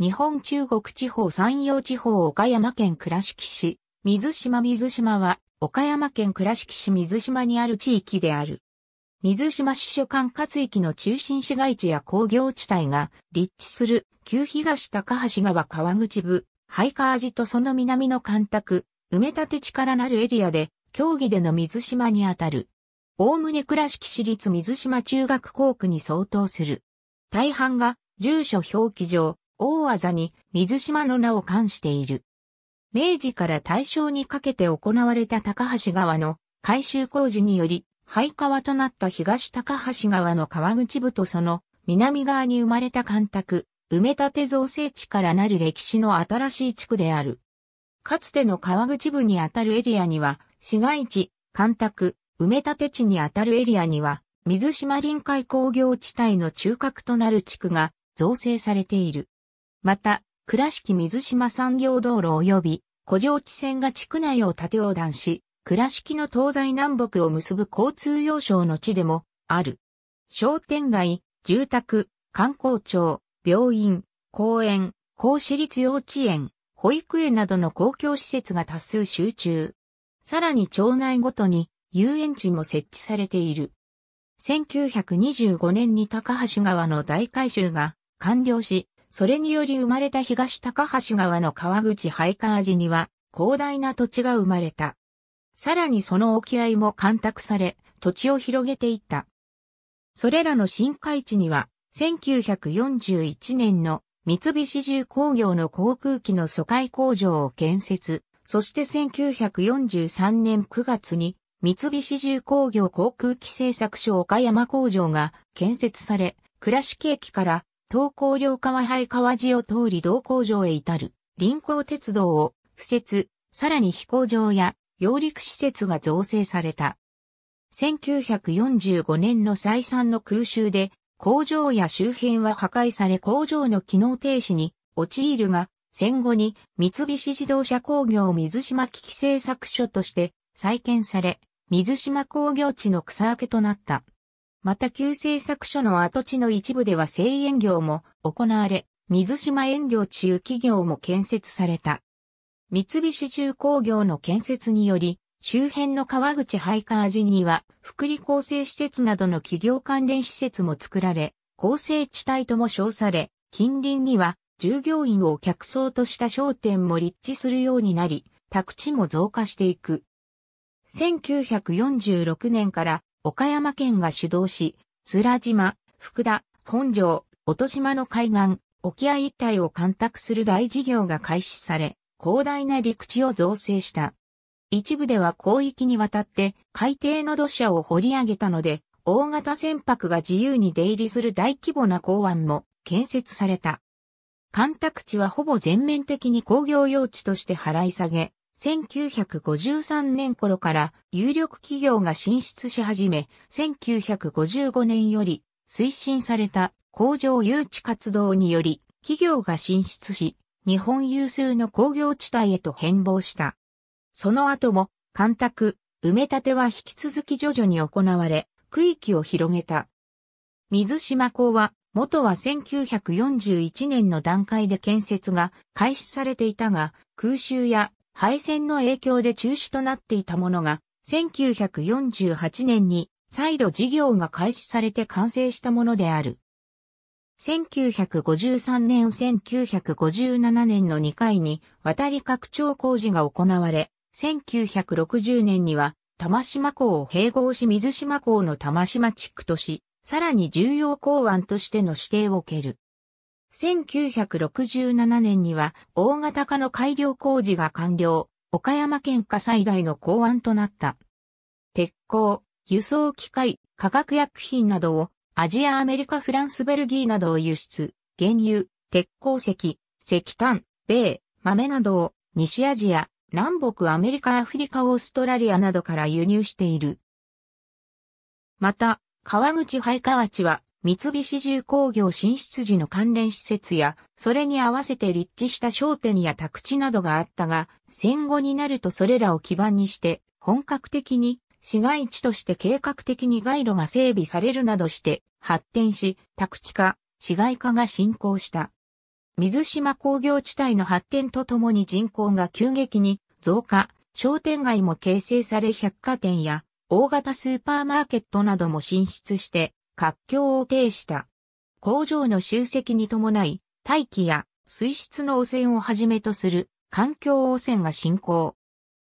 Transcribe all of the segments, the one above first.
日本中国地方山陽地方岡山県倉敷市、水島水島は、岡山県倉敷市水島にある地域である。水島市所管轄域の中心市街地や工業地帯が立地する旧東高橋川川口部、ハー寺とその南の干拓、埋め立て地からなるエリアで、競技での水島にあたる。おおむね倉敷市立水島中学校区に相当する。大半が住所表記上、大技に水島の名を冠している。明治から大正にかけて行われた高橋川の改修工事により、廃川となった東高橋川の川口部とその南側に生まれた干拓、埋め立て造成地からなる歴史の新しい地区である。かつての川口部にあたるエリアには、市街地、干拓、埋め立て地にあたるエリアには、水島臨海工業地帯の中核となる地区が造成されている。また、倉敷水島産業道路及び古城地線が地区内を縦横断し、倉敷の東西南北を結ぶ交通要衝の地でもある。商店街、住宅、観光庁、病院、公園、公私立幼稚園、保育園などの公共施設が多数集中。さらに町内ごとに遊園地も設置されている。1925年に高橋川の大改修が完了し、それにより生まれた東高橋川の川口廃イ味には広大な土地が生まれた。さらにその沖合も干拓され、土地を広げていった。それらの深海地には、1941年の三菱重工業の航空機の疎開工場を建設、そして1943年9月に三菱重工業航空機製作所岡山工場が建設され、倉敷駅から東高両川廃川地を通り道工場へ至る、臨港鉄道を、敷設、さらに飛行場や、揚陸施設が造成された。1945年の再三の空襲で、工場や周辺は破壊され工場の機能停止に陥るが、戦後に三菱自動車工業水島危機製作所として再建され、水島工業地の草分けとなった。また旧制作所の跡地の一部では製塩業も行われ、水島塩業中企業も建設された。三菱重工業の建設により、周辺の川口廃イカには、福利厚生施設などの企業関連施設も作られ、厚生地帯とも称され、近隣には従業員を客層とした商店も立地するようになり、宅地も増加していく。1946年から岡山県が主導し、津良島、福田、本庄、音島の海岸、沖合一帯を干拓する大事業が開始され、広大な陸地を造成した。一部では広域にわたって海底の土砂を掘り上げたので、大型船舶が自由に出入りする大規模な港湾も建設された。干拓地はほぼ全面的に工業用地として払い下げ、1953年頃から有力企業が進出し始め、1955年より推進された工場誘致活動により企業が進出し、日本有数の工業地帯へと変貌した。その後も、干拓、埋め立ては引き続き徐々に行われ、区域を広げた。水島港は、元は1941年の段階で建設が開始されていたが、空襲や敗戦の影響で中止となっていたものが、1948年に再度事業が開始されて完成したものである。1953年1957年の2回に渡り拡張工事が行われ、1960年には玉島港を併合し水島港の玉島地区とし、さらに重要港湾としての指定を受ける。1967年には大型化の改良工事が完了、岡山県下最大の港湾となった。鉄鋼、輸送機械、化学薬品などをアジア、アメリカ、フランス、ベルギーなどを輸出、原油、鉄鉱石、石炭、米、豆などを西アジア、南北アメリカ、アフリカ、オーストラリアなどから輸入している。また、川口廃ワチは三菱重工業進出時の関連施設や、それに合わせて立地した商店や宅地などがあったが、戦後になるとそれらを基盤にして、本格的に市街地として計画的に街路が整備されるなどして発展し、宅地化、市街化が進行した。水島工業地帯の発展とともに人口が急激に増加、商店街も形成され百貨店や大型スーパーマーケットなども進出して、活況を呈した。工場の集積に伴い、大気や水質の汚染をはじめとする環境汚染が進行。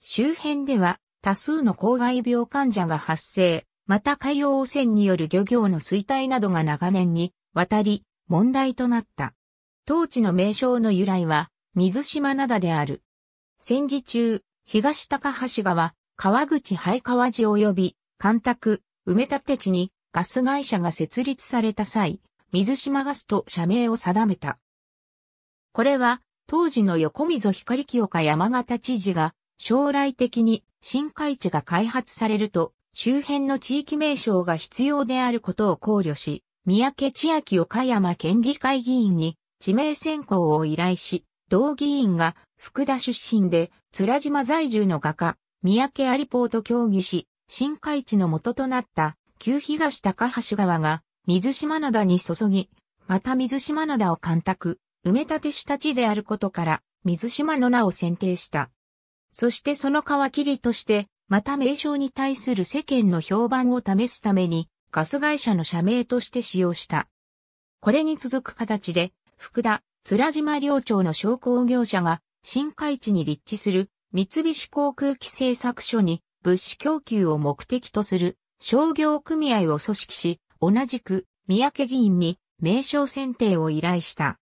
周辺では多数の公害病患者が発生、また海洋汚染による漁業の衰退などが長年にわたり問題となった。当地の名称の由来は水島灘である。戦時中、東高橋川、川口廃川寺及び干拓、埋め立て地にガス会社が設立された際、水島ガスと社名を定めた。これは、当時の横溝光清山形知事が、将来的に新海地が開発されると、周辺の地域名称が必要であることを考慮し、三宅千秋岡山県議会議員に地名選考を依頼し、同議員が福田出身で、津良島在住の画家、三宅アリポート協議し、新海地の元となった旧東高橋川が水島灘に注ぎ、また水島灘を干拓、埋め立てした地であることから、水島の名を選定した。そしてその川切りとして、また名称に対する世間の評判を試すために、ガス会社の社名として使用した。これに続く形で、福田、面島領町の商工業者が、新海地に立地する、三菱航空機製作所に、物資供給を目的とする商業組合を組織し、同じく三宅議員に名称選定を依頼した。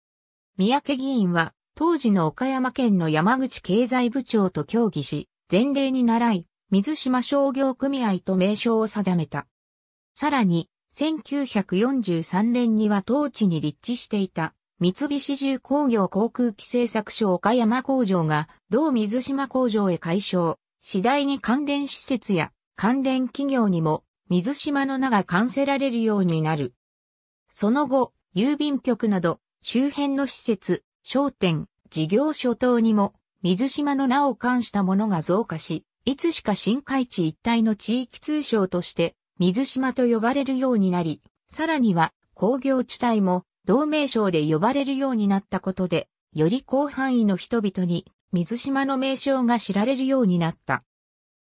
三宅議員は当時の岡山県の山口経済部長と協議し、前例に習い、水島商業組合と名称を定めた。さらに、1943年には当地に立地していた三菱重工業航空機製作所岡山工場が同水島工場へ解消、次第に関連施設や関連企業にも水島の名が冠せられるようになる。その後、郵便局など周辺の施設、商店、事業所等にも水島の名を冠したものが増加し、いつしか新海地一帯の地域通称として水島と呼ばれるようになり、さらには工業地帯も同名称で呼ばれるようになったことで、より広範囲の人々に水島の名称が知られるようになった。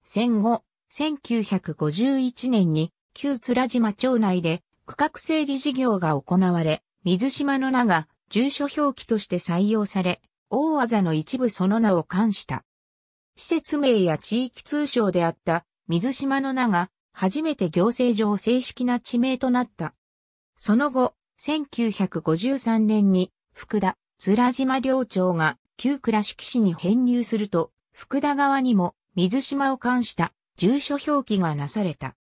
戦後、1951年に旧津島町内で区画整理事業が行われ、水島の名が住所表記として採用され、大技の一部その名を冠した。施設名や地域通称であった水島の名が初めて行政上正式な地名となった。その後、1953年に福田、津島領長が旧倉敷市に編入すると、福田側にも水島を冠した住所表記がなされた。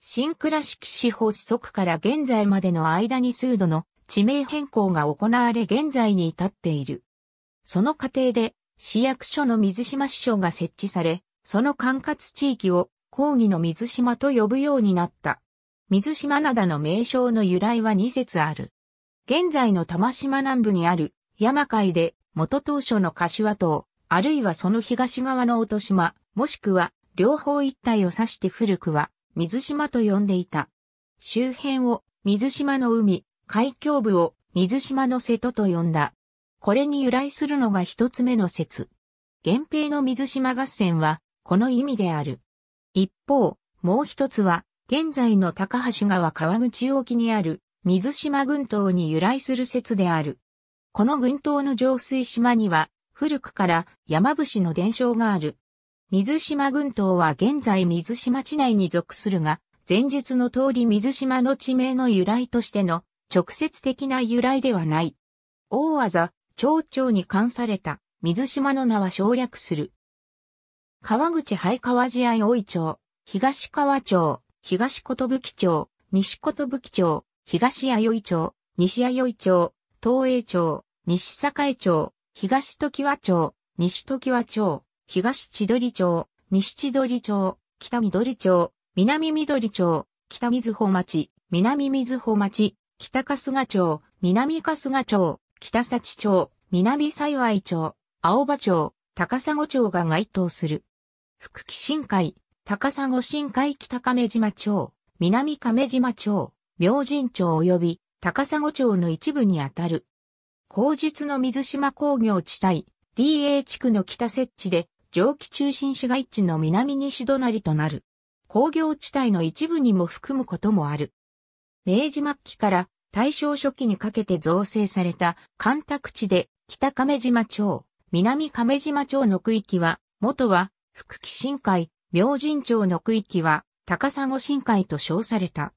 新倉敷市発足から現在までの間に数度の地名変更が行われ現在に至っている。その過程で市役所の水島支所が設置され、その管轄地域を抗議の水島と呼ぶようになった。水島灘の名称の由来は2節ある。現在の玉島南部にある山海で元当初の柏島、あるいはその東側の音島、もしくは両方一体を指して古くは水島と呼んでいた。周辺を水島の海、海峡部を水島の瀬戸と呼んだ。これに由来するのが一つ目の説。源平の水島合戦は、この意味である。一方、もう一つは、現在の高橋川川口沖にある水島群島に由来する説である。この群島の浄水島には、古くから山伏の伝承がある。水島群島は現在水島地内に属するが、前述の通り水島の地名の由来としての直接的な由来ではない。大技、町長に関された水島の名は省略する。川口廃川寺愛大井町、東川町、東小と町、西小と町、東弥生町、西弥生町、東栄町、西栄町、東時和町、西時和町。東千鳥町、西千鳥町、北緑町、南緑町、北水穂町、南水穂町、北春日町、南春日町、北幸町、南幸町、青葉町、高砂町が該当する。福木新海、高砂新海北亀島町、南亀島町、明神町及び高砂町の一部にあたる。後述の水島工業地帯、DA 地区の北設置で蒸気中心市街地の南西隣となる。工業地帯の一部にも含むこともある。明治末期から大正初期にかけて造成された干拓地で北亀島町、南亀島町の区域は、元は福木深海、明神町の区域は高砂深海と称された。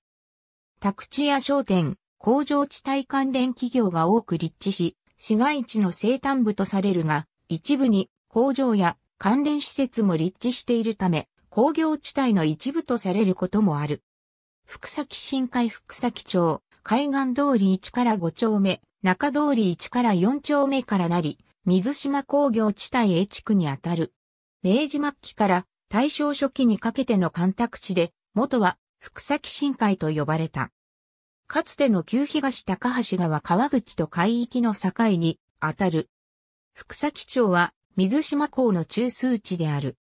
宅地や商店、工場地帯関連企業が多く立地し、市街地の生誕部とされるが、一部に工場や関連施設も立地しているため、工業地帯の一部とされることもある。福崎新海福崎町、海岸通り1から5丁目、中通り1から4丁目からなり、水島工業地帯 A 地区にあたる。明治末期から大正初期にかけての干拓地で、元は福崎新海と呼ばれた。かつての旧東高橋川川口と海域の境にあたる。福崎町は水島港の中枢地である。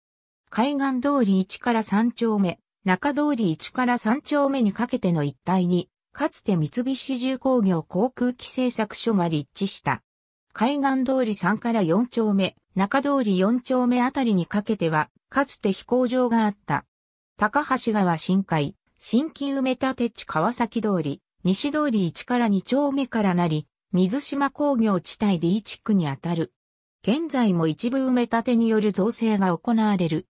海岸通り1から3丁目、中通り1から3丁目にかけての一帯に、かつて三菱重工業航空機製作所が立地した。海岸通り3から4丁目、中通り4丁目あたりにかけては、かつて飛行場があった。高橋川深海、新規埋め立て地川崎通り、西通り1から2丁目からなり、水島工業地帯で1区にあたる。現在も一部埋め立てによる造成が行われる。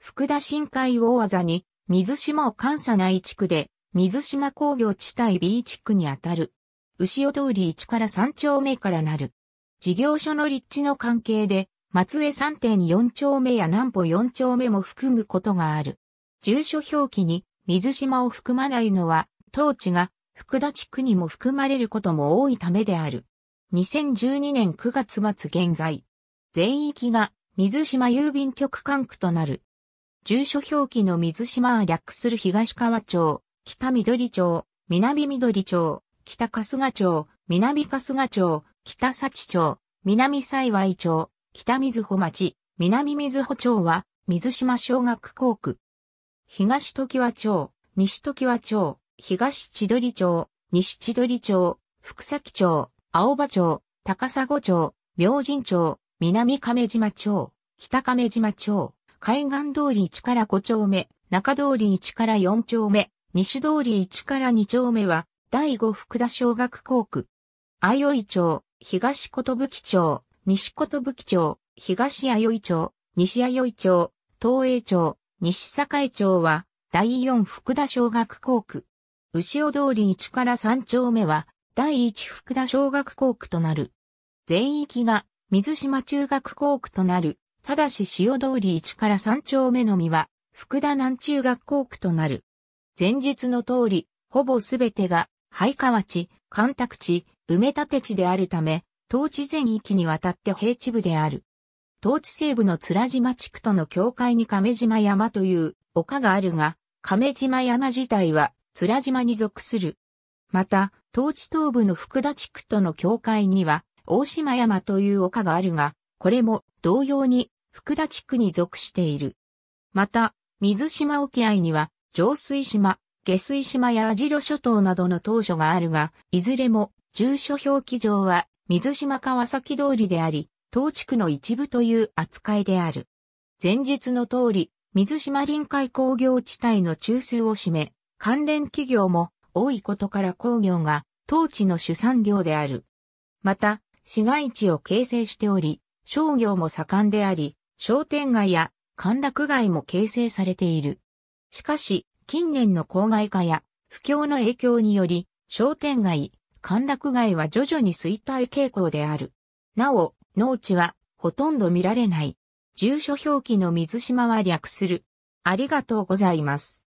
福田深海大技に、水島を監査内地区で、水島工業地帯 B 地区にあたる。牛尾通り1から3丁目からなる。事業所の立地の関係で、松江3.4丁目や南歩4丁目も含むことがある。住所表記に水島を含まないのは、当地が福田地区にも含まれることも多いためである。2012年9月末現在、全域が水島郵便局管区となる。住所表記の水島は略する東川町、北緑町、南緑町、北春日町、南春日町、北幸町、南幸町、北水穂町、南水穂町は、水島小学校区。東時和町、西時和町、東千鳥町、西千鳥町、福崎町、青葉町、高砂町、明神町、南亀島町、北亀島町、海岸通り1から5丁目、中通り1から4丁目、西通り1から2丁目は、第5福田小学校区。よ生町、東小とぶき町、西小とぶき町、東よ生町、西よ生町、東栄町、西栄町は、第4福田小学校区。牛尾通り1から3丁目は、第1福田小学校区となる。全域が水島中学校区となる、ただし塩通り1から3丁目のみは、福田南中学校区となる。前述の通り、ほぼすべてが、廃川地、干拓地、埋め立て地であるため、当地全域にわたって平地部である。当地西部の津島地区との境界に亀島山という丘があるが、亀島山自体は津島に属する。また、当地東部の福田地区との境界には、大島山という丘があるが、これも同様に福田地区に属している。また、水島沖合には上水島、下水島や網代諸島などの当所があるが、いずれも住所表記上は水島川崎通りであり、当地区の一部という扱いである。前述の通り、水島臨海工業地帯の中枢を占め、関連企業も多いことから工業が当地の主産業である。また、市街地を形成しており、商業も盛んであり、商店街や歓楽街も形成されている。しかし、近年の郊外化や不況の影響により、商店街、歓楽街は徐々に衰退傾向である。なお、農地はほとんど見られない。住所表記の水島は略する。ありがとうございます。